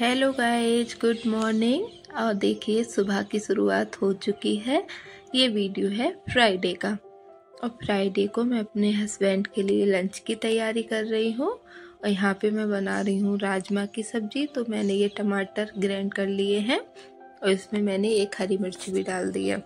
hello guys good morning और देखिए सुबह की शुरुआत हो चुकी है ये वीडियो है फ्राइडे का और फ्राइडे को मैं अपने हस्बैंड के लिए लंच की तैयारी कर रही हूँ और यहाँ पे मैं बना रही हूँ राजमा की सब्जी तो मैंने ये टमाटर ग्रैंड कर लिए हैं और इसमें मैंने एक हरी मिर्च भी डाल दी है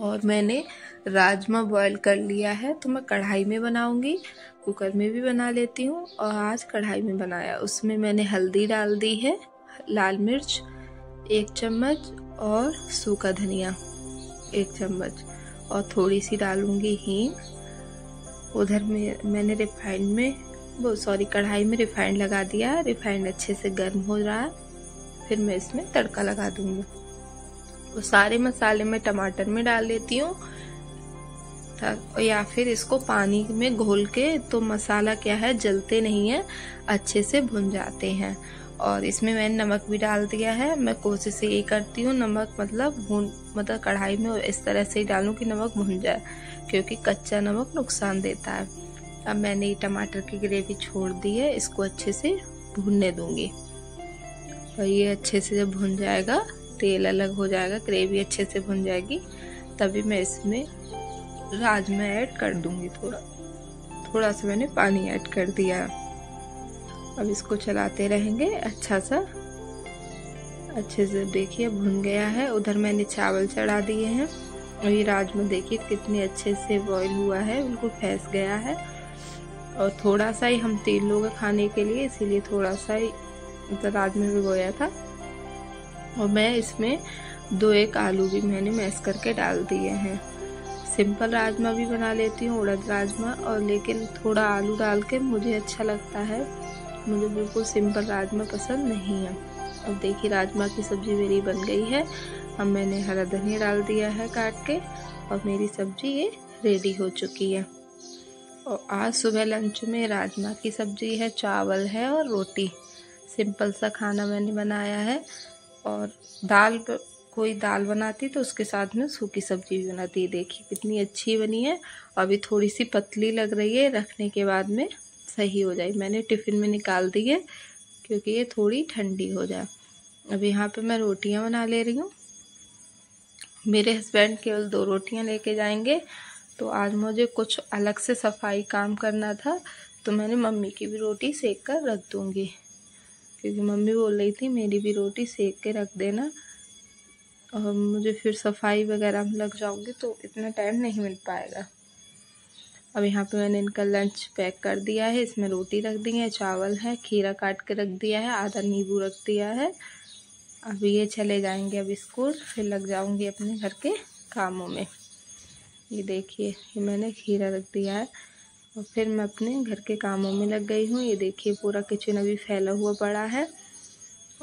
और मैंने राजमा बॉईल कर लिया है तो मैं कढ़ाई में बनाऊंगी कुकर में भी बना लेती हूँ और आज कढ़ाई में बनाया उसमें मैंने हल्दी डाल दी है लाल मिर्च एक चम्मच और सूखा धनिया एक चम्मच और थोड़ी सी डालूंगी हींग उधर में मैंने रिफाइंड में वो सॉरी कढ़ाई में रिफाइंड लगा दिया रिफाइंड अच्छे से गर्म हो रहा है फिर मैं इसमें तड़का लगा दूंगी वो सारे मसाले मैं टमाटर में डाल लेती हूँ या फिर इसको पानी में घोल के तो मसाला क्या है जलते नहीं है अच्छे से भुन जाते हैं और इसमें मैंने नमक भी डाल दिया है मैं कोशिश से ये करती हूँ नमक मतलब भून मतलब कढ़ाई में इस तरह से ही डालूँ कि नमक भून जाए क्योंकि कच्चा नमक नुकसान देता है अब मैंने ये टमाटर की ग्रेवी छोड़ दी है इसको अच्छे से भूनने दूंगी और ये अच्छे से जब भुन जाएगा तेल अलग हो जाएगा ग्रेवी अच्छे से भुन जाएगी तभी मैं इसमें राजमा ऐड कर दूंगी थोड़ा थोड़ा सा मैंने पानी ऐड कर दिया अब इसको चलाते रहेंगे अच्छा सा अच्छे से देखिए भुन गया है उधर मैंने चावल चढ़ा दिए हैं और ये राजमा देखिए कितने अच्छे से बॉईल हुआ है बिल्कुल फैस गया है और थोड़ा सा ही हम तीन लोग खाने के लिए इसीलिए थोड़ा सा ही मतलब राजमा भिगोया था और मैं इसमें दो एक आलू भी मैंने मैश करके डाल दिए हैं सिंपल राजमा भी बना लेती हूँ उड़द राजमा और लेकिन थोड़ा आलू डाल के मुझे अच्छा लगता है मुझे बिल्कुल सिंपल राजमा पसंद नहीं है अब देखिए राजमा की सब्ज़ी मेरी बन गई है अब मैंने हरा धनिया डाल दिया है काट के और मेरी सब्ज़ी ये रेडी हो चुकी है और आज सुबह लंच में राजमा की सब्ज़ी है चावल है और रोटी सिंपल सा खाना मैंने बनाया है और दाल कोई दाल बनाती तो उसके साथ में सूखी सब्जी भी बनाती है देखिए कितनी अच्छी बनी है अभी थोड़ी सी पतली लग रही है रखने के बाद में सही हो जाए मैंने टिफ़िन में निकाल दी है क्योंकि ये थोड़ी ठंडी हो जाए अब यहाँ पे मैं रोटियाँ बना ले रही हूँ मेरे हस्बैंड केवल दो रोटियाँ लेके जाएंगे तो आज मुझे कुछ अलग से सफाई काम करना था तो मैंने मम्मी की भी रोटी सेक कर रख दूँगी क्योंकि मम्मी बोल रही थी मेरी भी रोटी सेक के रख देना और मुझे फिर सफाई वगैरह में लग जाऊंगी तो इतना टाइम नहीं मिल पाएगा अब यहाँ पे मैंने इनका लंच पैक कर दिया है इसमें रोटी रख दी है चावल है खीरा काट के रख दिया है आधा नींबू रख दिया है अब ये चले जाएंगे अब स्कूल फिर लग जाऊंगी अपने घर के कामों में ये देखिए ये मैंने खीरा रख दिया है और फिर मैं अपने घर के कामों में लग गई हूँ ये देखिए पूरा किचन अभी फैला हुआ पड़ा है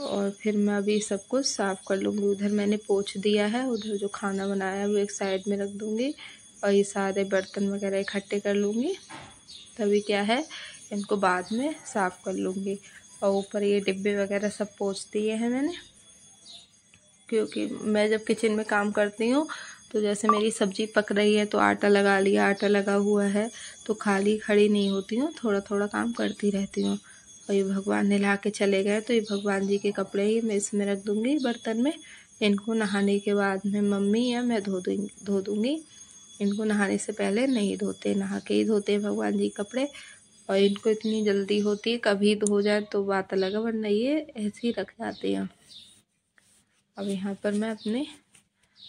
और फिर मैं अभी सब कुछ साफ़ कर लूँगी उधर मैंने पोछ दिया है उधर जो खाना बनाया है वो एक साइड में रख दूँगी और ये सारे बर्तन वगैरह इकट्ठे कर लूँगी तभी क्या है इनको बाद में साफ़ कर लूँगी और ऊपर ये डिब्बे वगैरह सब पोछ दिए हैं मैंने क्योंकि मैं जब किचन में काम करती हूँ तो जैसे मेरी सब्जी पक रही है तो आटा लगा लिया आटा लगा हुआ है तो खाली खड़ी नहीं होती हूँ थोड़ा थोड़ा काम करती रहती हूँ और ये भगवान ला के चले गए तो ये भगवान जी के कपड़े ही मैं इसमें रख दूँगी बर्तन में इनको नहाने के बाद में मम्मी या मैं धो दूँगी धो दूँगी इनको नहाने से पहले नहीं धोते नहा के ही धोते हैं भगवान जी कपड़े और इनको इतनी जल्दी होती है कभी धो जाए तो बात अलग है वरना ये ऐसे ही रख जाते हैं अब यहाँ पर मैं अपने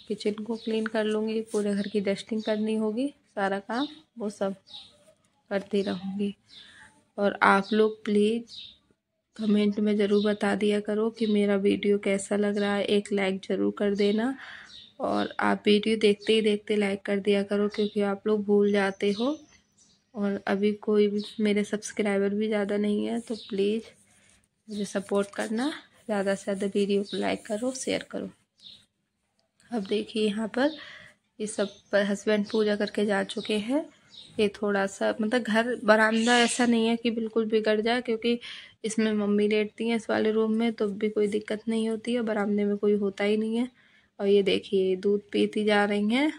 किचन को क्लीन कर लूँगी पूरे घर की डस्टिंग करनी होगी सारा काम वो सब करती रहूँगी और आप लोग प्लीज़ कमेंट में ज़रूर बता दिया करो कि मेरा वीडियो कैसा लग रहा है एक लाइक ज़रूर कर देना और आप वीडियो देखते ही देखते लाइक कर दिया करो क्योंकि आप लोग भूल जाते हो और अभी कोई भी मेरे सब्सक्राइबर भी ज़्यादा नहीं है तो प्लीज़ मुझे सपोर्ट करना ज़्यादा से ज़्यादा वीडियो को लाइक करो शेयर करो अब देखिए यहाँ पर ये सब हस्बैंड पूजा करके जा चुके हैं ये थोड़ा सा मतलब घर बरामदा ऐसा नहीं है कि बिल्कुल बिगड़ जाए क्योंकि इसमें मम्मी लेटती हैं इस वाले रूम में तो भी कोई दिक्कत नहीं होती है बरामदे में कोई होता ही नहीं है और ये देखिए दूध पीती जा रही हैं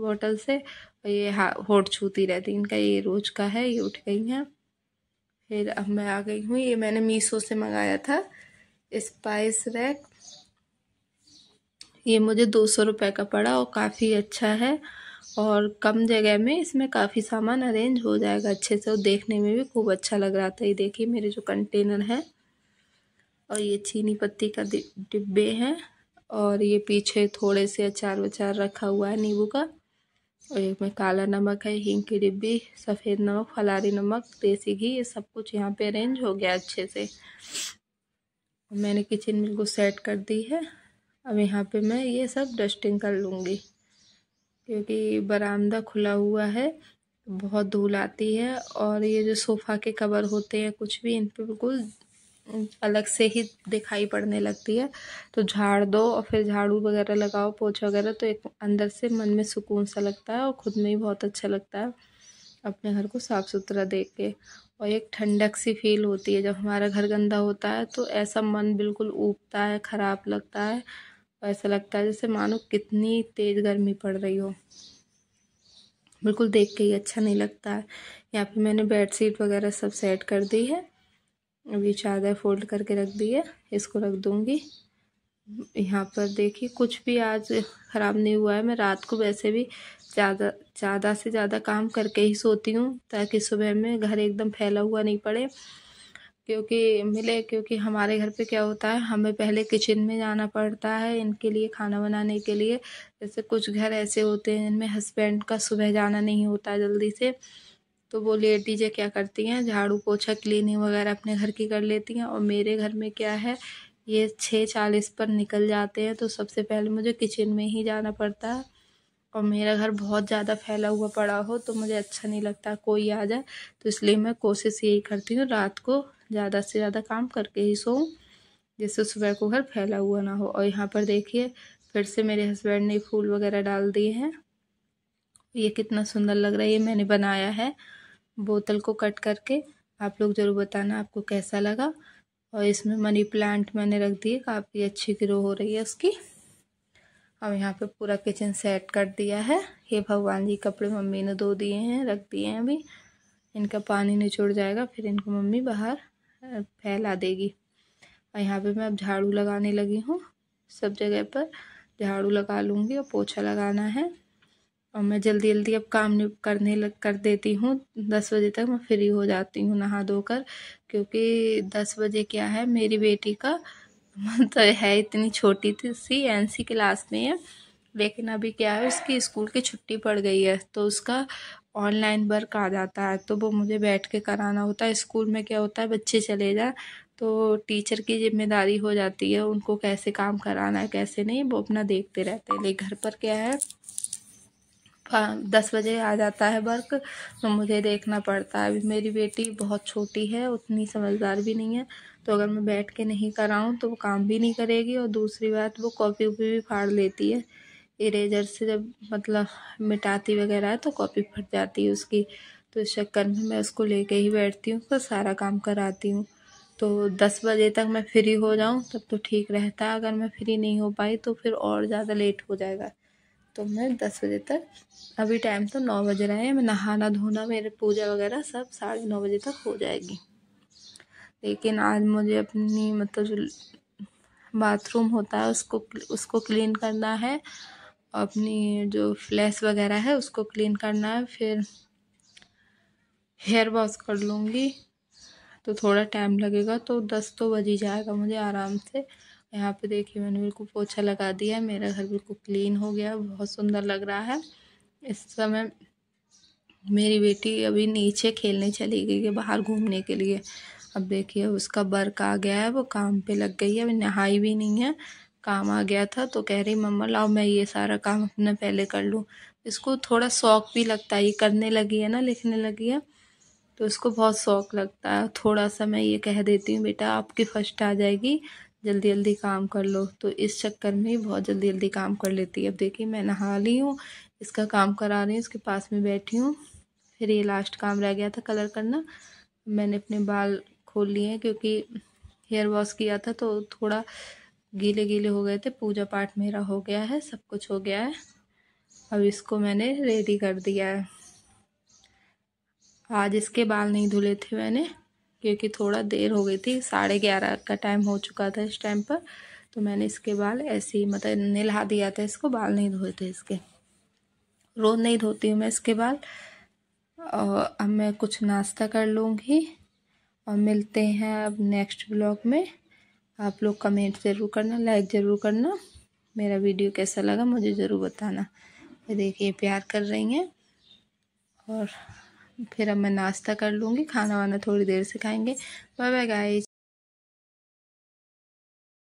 बोतल से और ये होठ छूती रहती इनका ये रोज का है ये उठ गई हैं फिर अब मैं आ गई हूँ ये मैंने मीशो से मंगाया था स्पाइस रैक ये मुझे दो सौ रुपये का पड़ा और काफ़ी अच्छा है और कम जगह में इसमें काफ़ी सामान अरेंज हो जाएगा अच्छे से और देखने में भी खूब अच्छा लग रहा था ये देखिए मेरे जो कंटेनर हैं और ये चीनी पत्ती का डिब्बे हैं और ये पीछे थोड़े से अचार वचार रखा हुआ है नींबू का और एक में काला नमक है हिंग की डिब्बी सफ़ेद नमक फलारी नमक देसी घी ये सब कुछ यहाँ पे अरेंज हो गया अच्छे से मैंने किचन को सेट कर दी है अब यहाँ पे मैं ये सब डस्टिंग कर लूँगी क्योंकि बरामदा खुला हुआ है बहुत धूल आती है और ये जो सोफ़ा के कवर होते हैं कुछ भी इन पर बिल्कुल अलग से ही दिखाई पड़ने लगती है तो झाड़ दो और फिर झाड़ू वगैरह लगाओ पोछा वगैरह तो एक अंदर से मन में सुकून सा लगता है और ख़ुद में ही बहुत अच्छा लगता है अपने घर को साफ़ सुथरा देख के और एक ठंडक सी फील होती है जब हमारा घर गंदा होता है तो ऐसा मन बिल्कुल ऊबता है ख़राब लगता है ऐसा लगता है जैसे मानो कितनी तेज़ गर्मी पड़ रही हो बिल्कुल देख के ही अच्छा नहीं लगता है यहाँ पर मैंने बेड शीट वगैरह सब सेट कर दी है अभी चादर फोल्ड करके रख दी है इसको रख दूँगी यहाँ पर देखिए कुछ भी आज ख़राब नहीं हुआ है मैं रात को वैसे भी ज़्यादा ज़्यादा से ज़्यादा काम करके ही सोती हूँ ताकि सुबह में घर एकदम फैला हुआ नहीं पड़े क्योंकि मिले क्योंकि हमारे घर पे क्या होता है हमें पहले किचन में जाना पड़ता है इनके लिए खाना बनाने के लिए जैसे कुछ घर ऐसे होते हैं जिनमें हस्बैंड का सुबह जाना नहीं होता जल्दी से तो वो लेडीजें क्या करती हैं झाड़ू पोछा क्लीनिंग वगैरह अपने घर की कर लेती हैं और मेरे घर में क्या है ये छः चालीस पर निकल जाते हैं तो सबसे पहले मुझे किचन में ही जाना पड़ता है और मेरा घर बहुत ज़्यादा फैला हुआ पड़ा हो तो मुझे अच्छा नहीं लगता कोई आ जाए तो इसलिए मैं कोशिश यही करती हूँ रात को ज़्यादा से ज़्यादा काम करके ही सो जैसे सुबह को घर फैला हुआ ना हो और यहाँ पर देखिए फिर से मेरे हस्बैंड ने फूल वगैरह डाल दिए हैं ये कितना सुंदर लग रहा है ये मैंने बनाया है बोतल को कट करके आप लोग ज़रूर बताना आपको कैसा लगा और इसमें मनी प्लांट मैंने रख दिए काफ़ी अच्छी ग्रो हो रही है उसकी अब यहाँ पे पूरा किचन सेट कर दिया है ये भगवान जी कपड़े मम्मी ने धो दिए हैं रख दिए हैं अभी इनका पानी निचोड़ जाएगा फिर इनको मम्मी बाहर फैला देगी और यहाँ पे मैं अब झाड़ू लगाने लगी हूँ सब जगह पर झाड़ू लगा लूँगी और पोछा लगाना है और मैं जल्दी जल्दी अब काम करने लग कर देती हूँ दस बजे तक मैं फ्री हो जाती हूँ नहा धोकर क्योंकि दस बजे क्या है मेरी बेटी का तो है इतनी छोटी थी सी एन क्लास में है लेकिन अभी क्या है उसकी स्कूल की छुट्टी पड़ गई है तो उसका ऑनलाइन वर्क आ जाता है तो वो मुझे बैठ के कराना होता है स्कूल में क्या होता है बच्चे चले जाए तो टीचर की जिम्मेदारी हो जाती है उनको कैसे काम कराना है कैसे नहीं वो अपना देखते रहते हैं लेकिन घर पर क्या है दस बजे आ जाता है वर्क तो मुझे देखना पड़ता है अभी मेरी बेटी बहुत छोटी है उतनी समझदार भी नहीं है तो अगर मैं बैठ के नहीं कराऊँ तो वो काम भी नहीं करेगी और दूसरी बात वो कॉपी उपी भी फाड़ लेती है इरेजर से जब मतलब मिटाती वगैरह है तो कॉपी फट जाती है उसकी तो इस चक्कर में मैं उसको लेके ही बैठती हूँ उसका सारा काम कराती हूँ तो दस बजे तक मैं फ्री हो जाऊँ तब तो ठीक रहता है अगर मैं फ्री नहीं हो पाई तो फिर और ज़्यादा लेट हो जाएगा तो मैं दस बजे तक अभी टाइम तो नौ बज रहे हैं मैं नहाना धोना मेरे पूजा वगैरह सब साढ़े नौ बजे तक हो जाएगी लेकिन आज मुझे अपनी मतलब जो बाथरूम होता है उसको उसको क्लीन करना है अपनी जो फ्लैश वगैरह है उसको क्लीन करना है फिर हेयर वॉश कर लूँगी तो थोड़ा टाइम लगेगा तो दस तो बज ही जाएगा मुझे आराम से यहाँ पे देखिए मैंने बिल्कुल पोछा लगा दिया है मेरा घर बिल्कुल क्लीन हो गया बहुत सुंदर लग रहा है इस समय मेरी बेटी अभी नीचे खेलने चली गई है बाहर घूमने के लिए अब देखिए उसका बर्क आ गया है वो काम पे लग गई है अभी नहाई भी नहीं है काम आ गया था तो कह रही मम्मा लाओ मैं ये सारा काम अपना पहले कर लूँ इसको थोड़ा शौक भी लगता है ये करने लगी है ना लिखने लगी है तो इसको बहुत शौक लगता है थोड़ा सा मैं ये कह देती हूँ बेटा आपकी फर्स्ट आ जाएगी जल्दी जल्दी काम कर लो तो इस चक्कर में बहुत जल्दी जल्दी काम कर लेती है अब देखिए मैं नहा ली हूँ इसका काम करा रही हूँ इसके पास में बैठी हूँ फिर ये लास्ट काम रह गया था कलर करना मैंने अपने बाल खोल लिए हैं क्योंकि हेयर वॉश किया था तो थोड़ा गीले गीले हो गए थे पूजा पाठ मेरा हो गया है सब कुछ हो गया है अब इसको मैंने रेडी कर दिया है आज इसके बाल नहीं धुले थे मैंने क्योंकि थोड़ा देर हो गई थी साढ़े ग्यारह का टाइम हो चुका था इस टाइम पर तो मैंने इसके बाल ऐसे ही मतलब नहा दिया था इसको बाल नहीं धोए थे इसके रोज़ नहीं धोती हूँ मैं इसके बाल और अब मैं कुछ नाश्ता कर लूँगी और मिलते हैं अब नेक्स्ट ब्लॉग में आप लोग कमेंट ज़रूर करना लाइक ज़रूर करना मेरा वीडियो कैसा लगा मुझे ज़रूर बताना ये देखिए प्यार कर रही हैं और फिर अब मैं नाश्ता कर लूँगी खाना वाना थोड़ी देर से खाएंगे बाय बाय गाइस